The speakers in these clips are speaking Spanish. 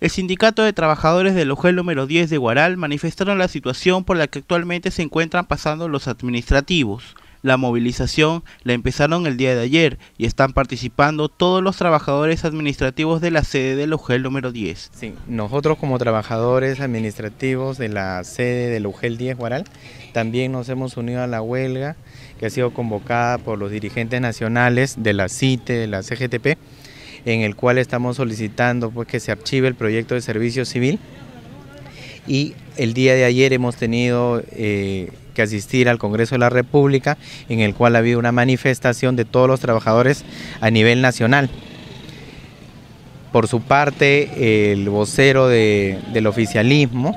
El sindicato de trabajadores del UGEL número 10 de Guaral manifestaron la situación por la que actualmente se encuentran pasando los administrativos. La movilización la empezaron el día de ayer y están participando todos los trabajadores administrativos de la sede del UGEL número 10. Sí, nosotros como trabajadores administrativos de la sede del UGEL 10 Guaral también nos hemos unido a la huelga que ha sido convocada por los dirigentes nacionales de la CITE, de la CGTP, en el cual estamos solicitando pues, que se archive el proyecto de servicio civil y el día de ayer hemos tenido eh, que asistir al Congreso de la República en el cual ha habido una manifestación de todos los trabajadores a nivel nacional. Por su parte, el vocero del oficialismo,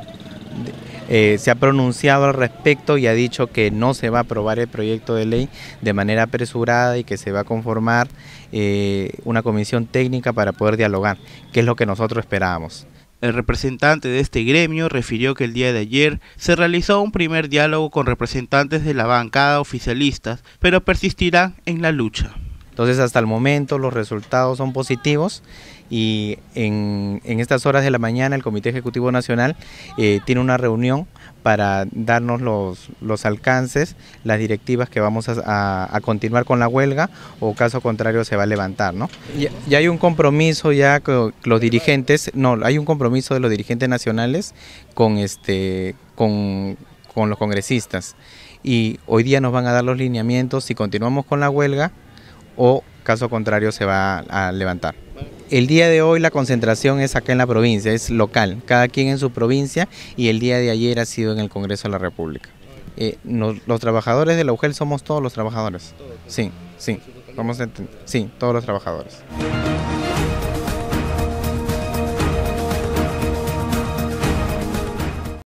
eh, se ha pronunciado al respecto y ha dicho que no se va a aprobar el proyecto de ley de manera apresurada y que se va a conformar eh, una comisión técnica para poder dialogar, que es lo que nosotros esperábamos. El representante de este gremio refirió que el día de ayer se realizó un primer diálogo con representantes de la bancada oficialistas, pero persistirán en la lucha. Entonces hasta el momento los resultados son positivos y en, estas horas de la mañana el Comité Ejecutivo Nacional eh, tiene una reunión para darnos los, los, alcances, las directivas que vamos a, continuar con la huelga o caso contrario se va a levantar. ¿no? Ya, hay un compromiso ya con los dirigentes, no, hay un compromiso de los dirigentes nacionales con, este, con, con los congresistas y hoy día nos van a dar los lineamientos si continuamos con la huelga o caso contrario se va a levantar. El día de hoy la concentración es acá en la provincia, es local, cada quien en su provincia y el día de ayer ha sido en el Congreso de la República. Eh, los trabajadores de la UGEL somos todos los trabajadores. Sí, sí, entender, sí, todos los trabajadores.